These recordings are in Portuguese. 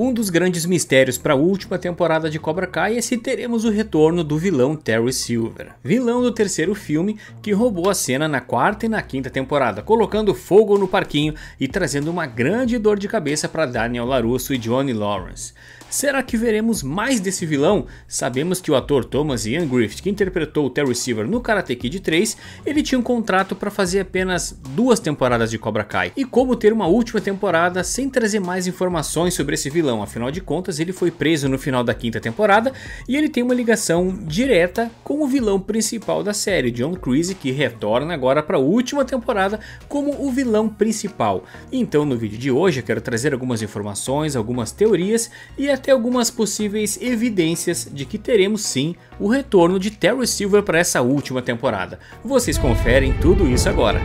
Um dos grandes mistérios para a última temporada de Cobra Kai é se teremos o retorno do vilão Terry Silver, vilão do terceiro filme que roubou a cena na quarta e na quinta temporada, colocando fogo no parquinho e trazendo uma grande dor de cabeça para Daniel LaRusso e Johnny Lawrence. Será que veremos mais desse vilão? Sabemos que o ator Thomas Ian Griffith, que interpretou Terry Silver no Karate Kid 3, ele tinha um contrato para fazer apenas duas temporadas de Cobra Kai. E como ter uma última temporada sem trazer mais informações sobre esse vilão? vilão, afinal de contas ele foi preso no final da quinta temporada e ele tem uma ligação direta com o vilão principal da série, John Creasy, que retorna agora para a última temporada como o vilão principal. Então no vídeo de hoje eu quero trazer algumas informações, algumas teorias e até algumas possíveis evidências de que teremos sim o retorno de Terry Silver para essa última temporada. Vocês conferem tudo isso agora.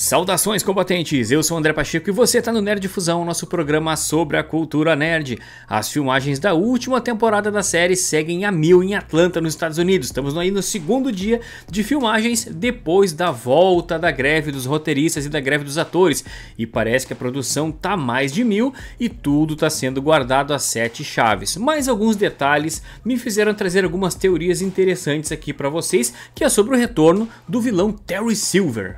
Saudações, combatentes! Eu sou o André Pacheco e você está no Nerd Fusão, nosso programa sobre a cultura nerd. As filmagens da última temporada da série seguem a mil em Atlanta, nos Estados Unidos. Estamos aí no segundo dia de filmagens depois da volta da greve dos roteiristas e da greve dos atores. E parece que a produção tá mais de mil e tudo está sendo guardado a sete chaves. Mas alguns detalhes me fizeram trazer algumas teorias interessantes aqui para vocês, que é sobre o retorno do vilão Terry Silver.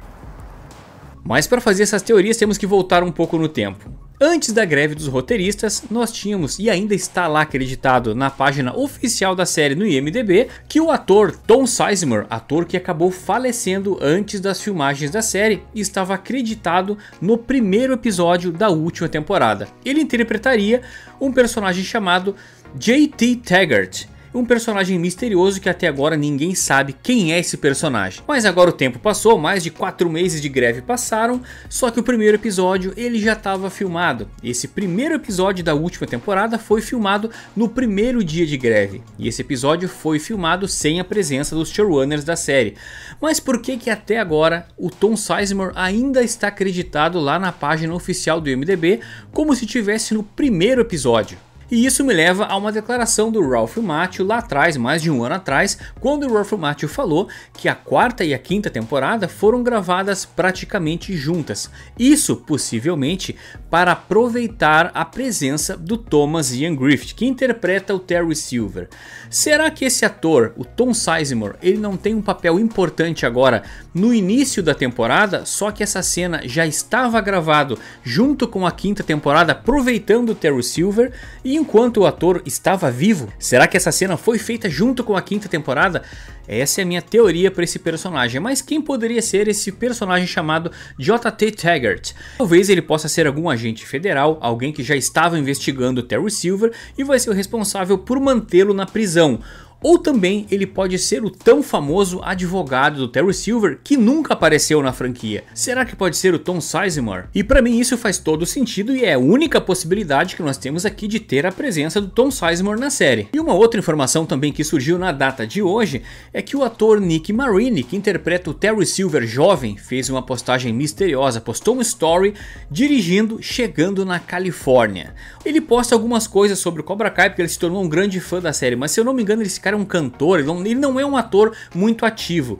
Mas para fazer essas teorias temos que voltar um pouco no tempo. Antes da greve dos roteiristas, nós tínhamos, e ainda está lá acreditado na página oficial da série no IMDB, que o ator Tom Sizemore, ator que acabou falecendo antes das filmagens da série, estava acreditado no primeiro episódio da última temporada. Ele interpretaria um personagem chamado J.T. Taggart, um personagem misterioso que até agora ninguém sabe quem é esse personagem. Mas agora o tempo passou, mais de 4 meses de greve passaram, só que o primeiro episódio ele já estava filmado. Esse primeiro episódio da última temporada foi filmado no primeiro dia de greve, e esse episódio foi filmado sem a presença dos showrunners da série. Mas por que que até agora o Tom Sizemore ainda está acreditado lá na página oficial do IMDb como se tivesse no primeiro episódio? E isso me leva a uma declaração do Ralph Macchio lá atrás, mais de um ano atrás, quando o Ralph Macchio falou que a quarta e a quinta temporada foram gravadas praticamente juntas. Isso, possivelmente, para aproveitar a presença do Thomas Ian Griffith, que interpreta o Terry Silver. Será que esse ator, o Tom Sizemore, ele não tem um papel importante agora no início da temporada, só que essa cena já estava gravado junto com a quinta temporada, aproveitando o Terry Silver, e enquanto o ator estava vivo? Será que essa cena foi feita junto com a quinta temporada? Essa é a minha teoria para esse personagem, mas quem poderia ser esse personagem chamado J.T. Taggart? Talvez ele possa ser algum agente federal, alguém que já estava investigando Terry Silver e vai ser o responsável por mantê-lo na prisão ou também ele pode ser o tão famoso advogado do Terry Silver que nunca apareceu na franquia. Será que pode ser o Tom Sizemore? E para mim isso faz todo sentido e é a única possibilidade que nós temos aqui de ter a presença do Tom Sizemore na série. E uma outra informação também que surgiu na data de hoje é que o ator Nick Marini, que interpreta o Terry Silver jovem, fez uma postagem misteriosa, postou um story dirigindo, chegando na Califórnia. Ele posta algumas coisas sobre o Cobra Kai porque ele se tornou um grande fã da série, mas se eu não me engano ele se cara é um cantor, ele não, ele não é um ator muito ativo.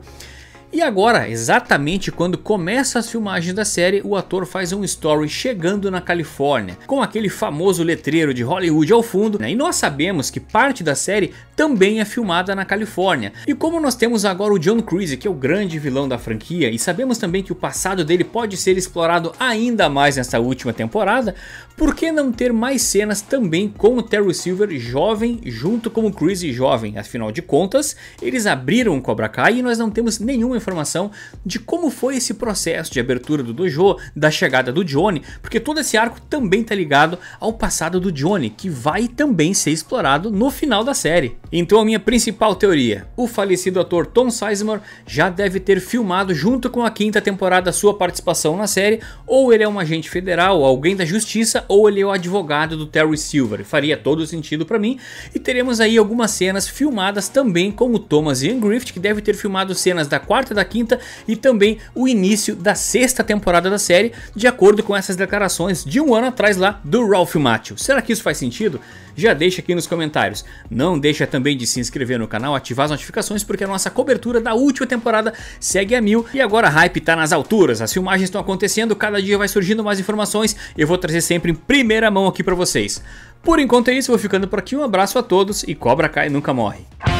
E agora, exatamente quando começa as filmagens da série, o ator faz um story chegando na Califórnia, com aquele famoso letreiro de Hollywood ao fundo, né? e nós sabemos que parte da série também é filmada na Califórnia. E como nós temos agora o John Creasy, que é o grande vilão da franquia, e sabemos também que o passado dele pode ser explorado ainda mais nessa última temporada, por que não ter mais cenas também com o Terry Silver jovem junto com o Creasy jovem? Afinal de contas, eles abriram o Cobra Kai e nós não temos nenhuma informação de como foi esse processo de abertura do dojo, da chegada do Johnny, porque todo esse arco também está ligado ao passado do Johnny, que vai também ser explorado no final da série. Então a minha principal teoria, o falecido ator Tom Sizemore já deve ter filmado junto com a quinta temporada sua participação na série, ou ele é um agente federal, alguém da justiça, ou ele é o advogado do Terry Silver. Faria todo sentido para mim, e teremos aí algumas cenas filmadas também como Thomas Ian Griffith, que deve ter filmado cenas da quarta quarta da quinta e também o início da sexta temporada da série, de acordo com essas declarações de um ano atrás lá do Ralph Macchio. Será que isso faz sentido? Já deixa aqui nos comentários. Não deixa também de se inscrever no canal, ativar as notificações, porque a nossa cobertura da última temporada segue a mil e agora a hype está nas alturas. As filmagens estão acontecendo, cada dia vai surgindo mais informações, eu vou trazer sempre em primeira mão aqui para vocês. Por enquanto é isso, vou ficando por aqui, um abraço a todos e Cobra cai nunca morre.